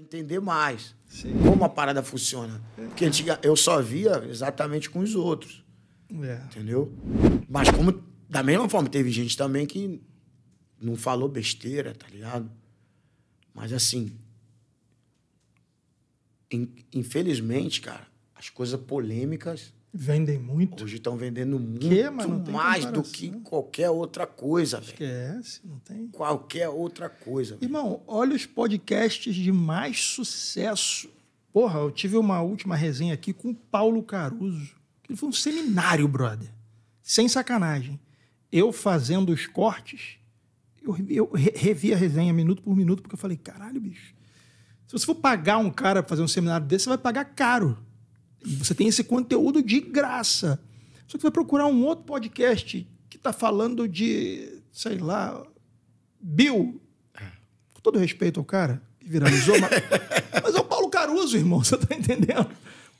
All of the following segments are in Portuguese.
entender mais Sim. como a parada funciona. Porque antiga, eu só via exatamente com os outros. É. Entendeu? Mas como da mesma forma teve gente também que não falou besteira, tá ligado? Mas assim, in, infelizmente, cara, as coisas polêmicas Vendem muito. Hoje estão vendendo muito que, mais do que qualquer outra coisa, velho. Esquece, não tem. Qualquer outra coisa. Véio. Irmão, olha os podcasts de mais sucesso. Porra, eu tive uma última resenha aqui com o Paulo Caruso. Ele foi um seminário, brother. Sem sacanagem. Eu fazendo os cortes, eu, eu revi a resenha minuto por minuto, porque eu falei, caralho, bicho. Se você for pagar um cara para fazer um seminário desse, você vai pagar caro você tem esse conteúdo de graça. Só que vai procurar um outro podcast que está falando de, sei lá, Bill. É. Com todo respeito ao cara que viralizou, mas, mas é o Paulo Caruso, irmão, você está entendendo?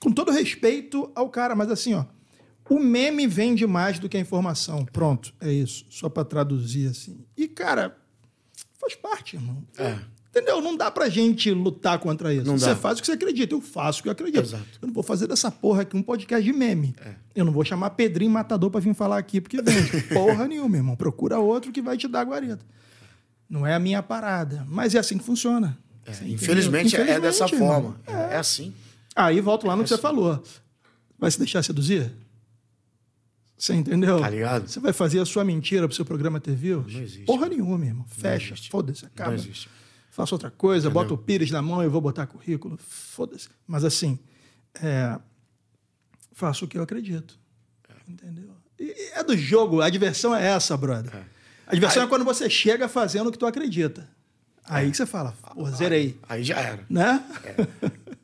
Com todo respeito ao cara, mas assim, ó. O meme vende mais do que a informação. Pronto, é isso. Só para traduzir assim. E, cara, faz parte, irmão. É. Entendeu? Não dá pra gente lutar contra isso. Não você dá. faz o que você acredita, eu faço o que eu acredito. Exato. Eu não vou fazer dessa porra aqui um podcast de meme. É. Eu não vou chamar Pedrinho Matador para vir falar aqui, porque vende. porra nenhuma, irmão. Procura outro que vai te dar guarita. Não é a minha parada. Mas é assim que funciona. É. Infelizmente, infelizmente, é dessa irmão. forma. É. é. assim. Aí volto lá no é que assim. você falou. Vai se deixar seduzir? Você entendeu? Tá ligado? Você vai fazer a sua mentira pro seu programa ter views? Não existe. Porra nenhuma, irmão. Fecha, foda-se, acaba. Não existe faço outra coisa, Entendeu? boto o pires na mão e vou botar currículo. Foda-se. Mas assim, é, faço o que eu acredito. É. Entendeu? E, é do jogo, a diversão é essa, brother. É. A diversão aí... é quando você chega fazendo o que tu acredita. Aí é. que você fala, pô, zerei. Aí, aí já era. Né?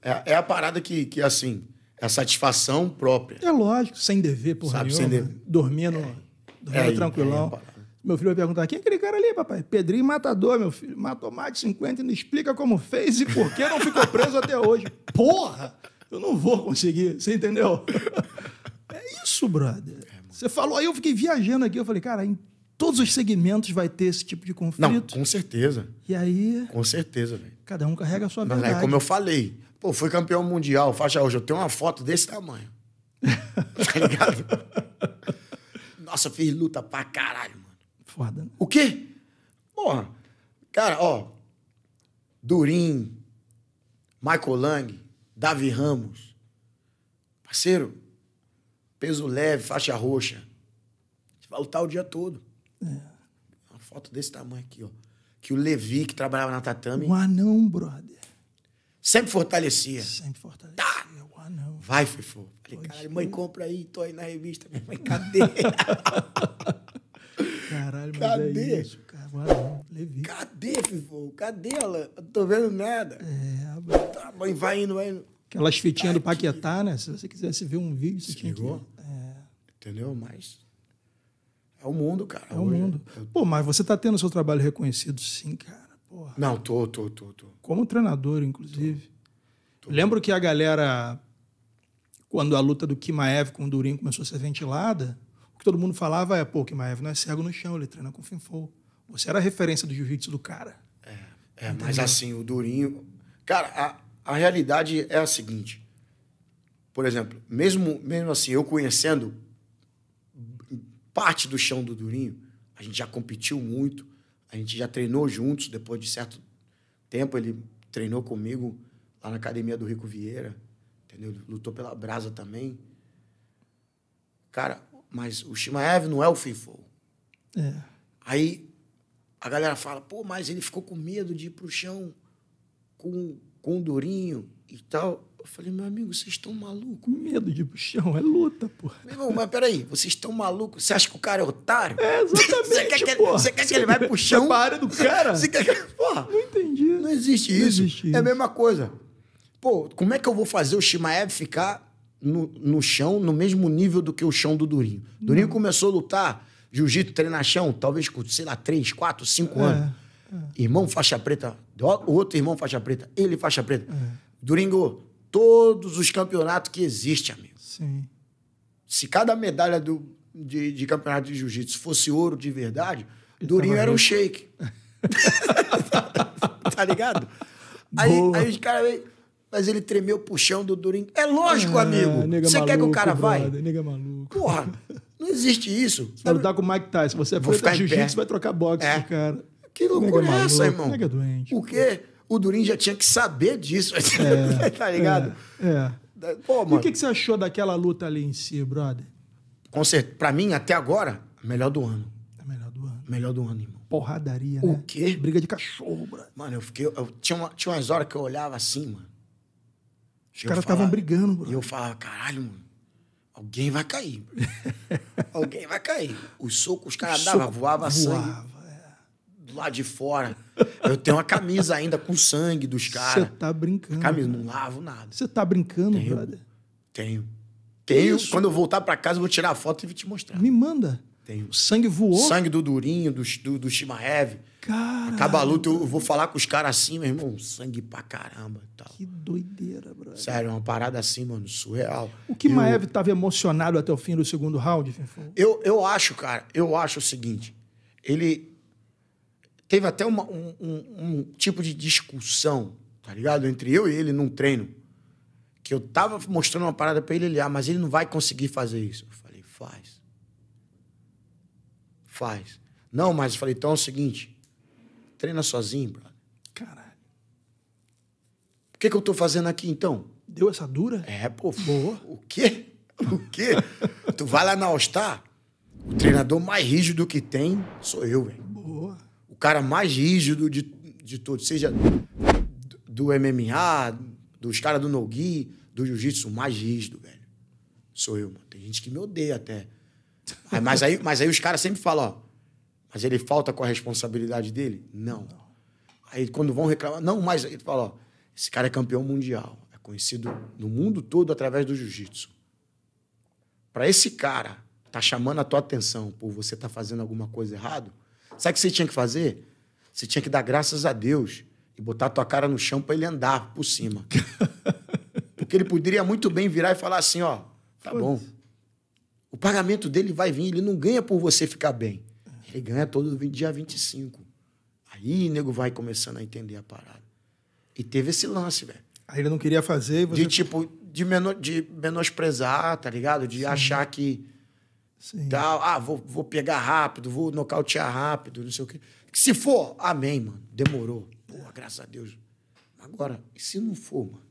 É. é, a parada que, que, assim, é a satisfação própria. É lógico, sem dever, porra. Sabe, nenhuma. sem dever. Dormindo, dormindo tranquilão. Meu filho vai perguntar: quem é aquele cara ali, papai? Pedrinho Matador, meu filho. Matou mais de 50 e não explica como fez e por que não ficou preso até hoje. Porra! Eu não vou conseguir, você entendeu? É isso, brother. É, você falou, aí eu fiquei viajando aqui, eu falei, cara, em todos os segmentos vai ter esse tipo de conflito. Não, com certeza. E aí. Com certeza, velho. Cada um carrega a sua Mas, verdade. Mas, como eu falei, pô, fui campeão mundial, faixa hoje, eu tenho uma foto desse tamanho. tá ligado? Nossa, fiz luta pra caralho, mano foda. Né? O quê? Porra. Cara, ó. Durim, Michael Lang, Davi Ramos. Parceiro, peso leve, faixa roxa. Você vai lutar o dia todo. É. Uma foto desse tamanho aqui, ó. Que o Levi, que trabalhava na tatame. Um anão, brother. Sempre fortalecia. Sempre fortalecia. Tá. Um é anão. Vai, Fefô. Falei, caralho, mãe, compra aí, tô aí na revista. Minha mãe, cadê? Caralho, mas é Cadê? é isso, cara. Levi. Cadê, Fifo? Cadê ela? Não tô vendo nada. É, mas... Tá, mãe, vai indo, vai indo. Aquelas tá fitinhas do Paquetá, né? Se você quisesse ver um vídeo, você Se tinha que... É. Entendeu? Mas... É o mundo, cara. É o mundo. É... Pô, mas você tá tendo seu trabalho reconhecido, sim, cara. Porra. Não, tô, tô, tô, tô. Como treinador, inclusive. Tô. Tô. Lembro que a galera, quando a luta do Kimaev com o Durin começou a ser ventilada, o que todo mundo falava é, pô, Kimaev não é cego no chão, ele treina com Finfo. Você era a referência do jiu-jitsu do cara. É, é mas assim, o Durinho... Cara, a, a realidade é a seguinte. Por exemplo, mesmo, mesmo assim, eu conhecendo parte do chão do Durinho, a gente já competiu muito, a gente já treinou juntos depois de certo tempo. Ele treinou comigo lá na academia do Rico Vieira, entendeu? Lutou pela Brasa também. Cara, mas o Shimaev não é o FIFO. É. Aí a galera fala, pô, mas ele ficou com medo de ir pro chão com, com um durinho e tal. Eu falei, meu amigo, vocês estão malucos? Medo de ir pro chão, é luta, pô. Meu irmão, mas peraí, vocês estão malucos? Você acha que o cara é otário? É, exatamente, Você quer que ele, quer que ele vai pro chão? Para do cara? Você quer que... Porra, não entendi. Não existe não isso. Existe é a mesma coisa. Pô, como é que eu vou fazer o Shimaev ficar no, no chão, no mesmo nível do que o chão do Durinho. Hum. Durinho começou a lutar jiu-jitsu, treinar chão, talvez com, sei lá, 3, 4, 5 anos. É. Irmão faixa preta, outro irmão faixa preta, ele faixa preta. É. Durinho, todos os campeonatos que existem, amigo. Sim. Se cada medalha do, de, de campeonato de jiu-jitsu fosse ouro de verdade, Durinho era um shake. tá ligado? Boa. Aí, aí os caras mas ele tremeu o puxão do Durin. É lógico, ah, amigo. Você quer que o cara vai? Nega maluco. Porra, não existe isso. Você vai lutar com o Mike Tyson. Você é jiu-jitsu, vai trocar boxe é. com cara. Que loucura nega é essa, maluco, irmão? Nega doente. Porque o Durin já tinha que saber disso. É, tá é, ligado? É. é. Pô, mano. E o que, que você achou daquela luta ali em si, brother? Com certeza. Pra mim, até agora, melhor do ano. É melhor do ano. melhor do ano, irmão porradaria, o né? O quê? Briga de cachorro, bro. Mano, eu fiquei. Eu, tinha, uma, tinha umas horas que eu olhava assim, mano. Os caras estavam brigando. E eu falava, caralho, mano, alguém vai cair. alguém vai cair. Os socos os caras davam, voava, voava sangue. É. Do lado de fora. Eu tenho uma camisa ainda com sangue dos caras. Você tá brincando. Camisa, não lavo nada. Você tá brincando, tenho, brother? Tenho. Tenho. Isso. Quando eu voltar para casa, eu vou tirar a foto e vou te mostrar. Me manda. Tem o sangue voou. Sangue do Durinho, do, do, do Shimaev. Cara. Acaba a luta, eu vou falar com os caras assim, meu irmão, sangue pra caramba e tal. Que doideira, brother. Sério, é uma parada assim, mano, surreal. O que Maev estava emocionado até o fim do segundo round, eu, eu acho, cara, eu acho o seguinte. Ele teve até uma, um, um, um tipo de discussão, tá ligado? Entre eu e ele num treino. Que eu tava mostrando uma parada pra ele, ele, ah, mas ele não vai conseguir fazer isso. Eu falei, faz Faz. Não, mas eu falei, então é o seguinte, treina sozinho, brother. Caralho. O que, que eu tô fazendo aqui, então? Deu essa dura? É, pô. Boa. O quê? O quê? tu vai lá na All-Star, o treinador mais rígido que tem sou eu, velho. Boa. O cara mais rígido de, de todos, seja do, MMA, dos caras do no-gi, do jiu-jitsu, mais rígido, velho. Sou eu, mano. Tem gente que me odeia até. Aí, mas, aí, mas aí os caras sempre falam, ó, mas ele falta com a responsabilidade dele? Não. Aí quando vão reclamar, não, mas ele fala, ó, esse cara é campeão mundial, é conhecido no mundo todo através do jiu-jitsu. Para esse cara tá chamando a tua atenção por você tá fazendo alguma coisa errado, sabe o que você tinha que fazer? Você tinha que dar graças a Deus e botar a tua cara no chão para ele andar por cima. Porque ele poderia muito bem virar e falar assim, ó, tá Putz. bom. O pagamento dele vai vir, ele não ganha por você ficar bem. Ele ganha todo dia 25. Aí o nego vai começando a entender a parada. E teve esse lance, velho. Aí ele não queria fazer você... De tipo, de, menor, de menosprezar, tá ligado? De Sim. achar que... Sim. Tal, ah, vou, vou pegar rápido, vou nocautear rápido, não sei o quê. Se for, amém, mano. Demorou. Porra, graças a Deus. Agora, e se não for, mano?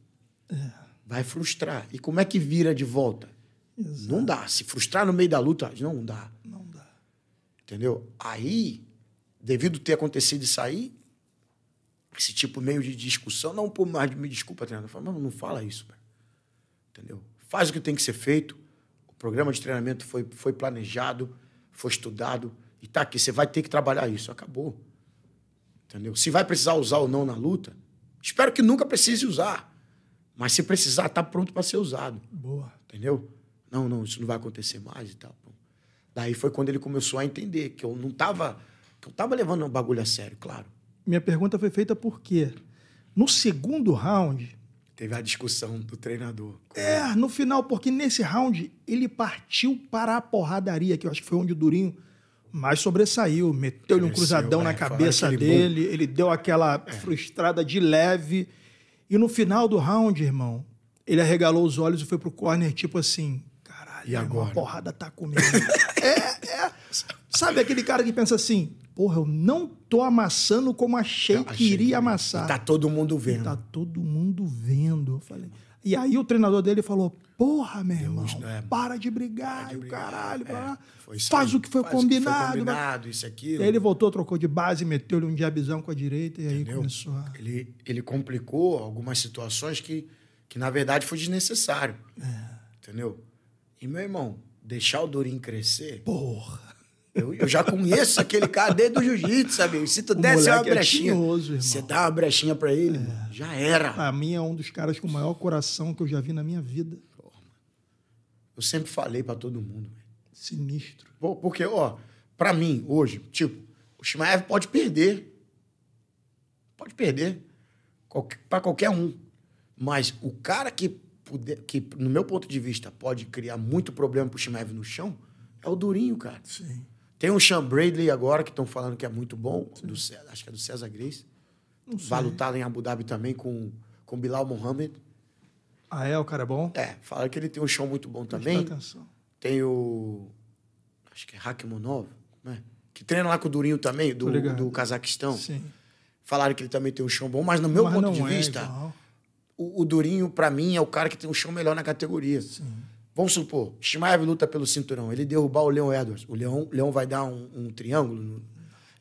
É. Vai frustrar. E como é que vira de volta? Exato. Não dá. Se frustrar no meio da luta, não dá. Não dá. Entendeu? Aí, devido ter acontecido isso aí, esse tipo meio de discussão, não, por mais me desculpa, treinador. não fala isso, Entendeu? Faz o que tem que ser feito. O programa de treinamento foi, foi planejado, foi estudado. E tá aqui, você vai ter que trabalhar isso. Acabou. Entendeu? Se vai precisar usar ou não na luta, espero que nunca precise usar. Mas se precisar, tá pronto para ser usado. Boa. Entendeu? Não, não, isso não vai acontecer mais e tal. Daí foi quando ele começou a entender que eu não estava que eu tava levando o bagulho a sério, claro. Minha pergunta foi feita por quê? No segundo round, teve a discussão do treinador. É, no final, porque nesse round ele partiu para a porradaria, que eu acho que foi onde o Durinho mais sobressaiu. Meteu-lhe um cruzadão é, na cabeça dele, bom. ele deu aquela é. frustrada de leve. E no final do round, irmão, ele arregalou os olhos e foi pro corner, tipo assim: e agora? A porrada tá comendo. é, é. Sabe aquele cara que pensa assim, porra, eu não tô amassando como achei, achei que iria que... amassar. E tá todo mundo vendo. E tá todo mundo vendo. Eu falei. E aí o treinador dele falou, porra, meu irmão, é... para de brigar, para de brigar caralho, é, para... faz o que foi combinado. Que foi combinado isso aqui. Aí ele voltou, trocou de base, meteu-lhe um diabizão com a direita e Entendeu? aí começou a... Ele, ele complicou algumas situações que, que, na verdade, foi desnecessário. É. Entendeu? E, meu irmão, deixar o Dorim crescer. Porra! Eu, eu já conheço aquele cara desde o jiu-jitsu, sabe? E se tu desse uma é brechinha. É tinhoso, você dá uma brechinha pra ele, é. já era. Pra mim é um dos caras com o maior coração que eu já vi na minha vida. Porra, eu sempre falei para todo mundo. Sinistro. porque, ó, para mim, hoje, tipo, o Shimaev pode perder. Pode perder. Qual, para qualquer um. Mas o cara que puder, que, no meu ponto de vista, pode criar muito problema pro Shimaev no chão, é o Durinho, cara. Sim. Tem o Sean Bradley agora, que estão falando que é muito bom, do, acho que é do César Gris Vai lutar em Abu Dhabi também com, com Bilal Mohamed. Ah, é? O cara é bom? É, falaram que ele tem um chão muito bom também. Tem o. Acho que é Hakimonov, né? Que treina lá com o Durinho também, do, do Cazaquistão. Sim. Falaram que ele também tem um chão bom, mas no meu mas ponto de é vista. Igual o, o Durinho, para mim, é o cara que tem o chão melhor na categoria. Sim. Vamos supor, Shimaev luta pelo cinturão, ele derrubar o Leon Edwards. O Leon, Leon vai dar um, um triângulo,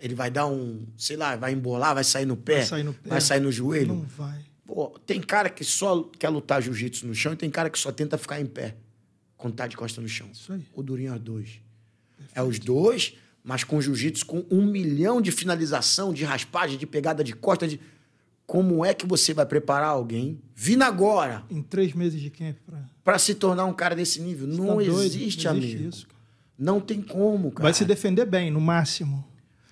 ele vai dar um, sei lá, vai embolar, vai sair no pé, vai sair no, pé. Vai sair no joelho. Não vai. Pô, tem cara que só quer lutar jiu-jitsu no chão e tem cara que só tenta ficar em pé, quando tá de costa no chão. Isso aí. O Durinho é dois. É os dois, mas com jiu-jitsu, com um milhão de finalização, de raspagem, de pegada de costa, de como é que você vai preparar alguém vindo agora. Em três meses de camp. Para se tornar um cara desse nível. Tá não, tá existe, não amigo. Existe isso, não tem como, cara. Vai se defender bem, no máximo.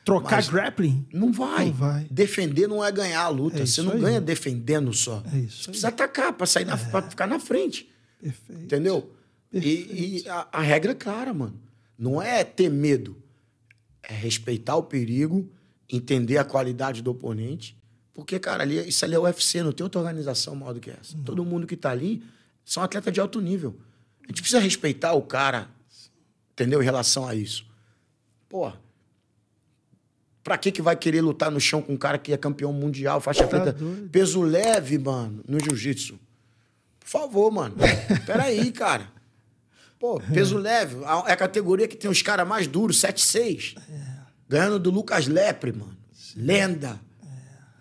Trocar Mas grappling? Não vai. não vai. Defender não é ganhar a luta. É você não aí. ganha defendendo só. É isso. Você precisa atacar para sair na, é. ficar na frente. Perfeito. Entendeu? Perfeito. E, e a, a regra é clara, mano. Não é ter medo. É respeitar o perigo, entender a qualidade do oponente porque, cara, ali, isso ali é UFC, não tem outra organização maior do que essa. Uhum. Todo mundo que está ali são atletas de alto nível. A gente precisa respeitar o cara, entendeu? Em relação a isso. Pô, pra que que vai querer lutar no chão com um cara que é campeão mundial, faixa tá preta, tá peso leve, mano, no jiu-jitsu? Por favor, mano. Peraí, cara. Pô, peso é. leve. É a categoria que tem os caras mais duros, 7-6. É. Ganhando do Lucas Lepre, mano. Sim. Lenda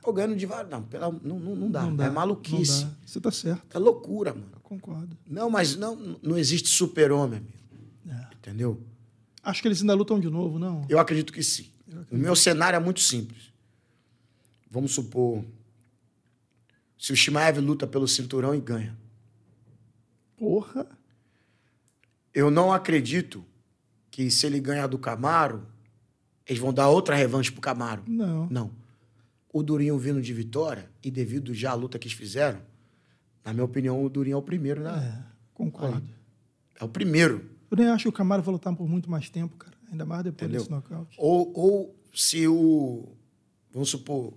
jogando de var... Não, pela... não, não, não, dá. não dá. É maluquice. Dá. Você tá certo. É loucura, mano. Eu concordo. Não, mas não, não existe super-homem, amigo. É. Entendeu? Acho que eles ainda lutam de novo, não? Eu acredito que sim. Acredito. O meu cenário é muito simples. Vamos supor. Se o Shimaev luta pelo cinturão e ganha. Porra! Eu não acredito que se ele ganhar do Camaro, eles vão dar outra revanche pro Camaro. Não. Não o Durinho vindo de vitória, e devido já à luta que eles fizeram, na minha opinião, o Durinho é o primeiro, né? É, concordo. Aí, é o primeiro. Eu nem acho que o Camaro vai lutar por muito mais tempo, cara. Ainda mais depois Entendeu? desse nocaute. Ou, ou se o. Vamos supor,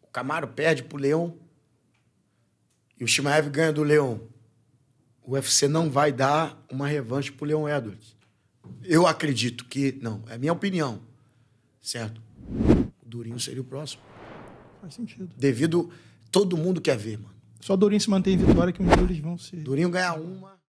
o Camaro perde pro Leão e o Shimaev ganha do Leão. O UFC não vai dar uma revanche pro Leão Edwards. Eu acredito que. Não, é minha opinião. Certo? O Durinho seria o próximo. Faz sentido. Devido. Todo mundo quer ver, mano. Só Dorinho se manter em vitória que um dia eles vão se. Dorinho ganhar uma.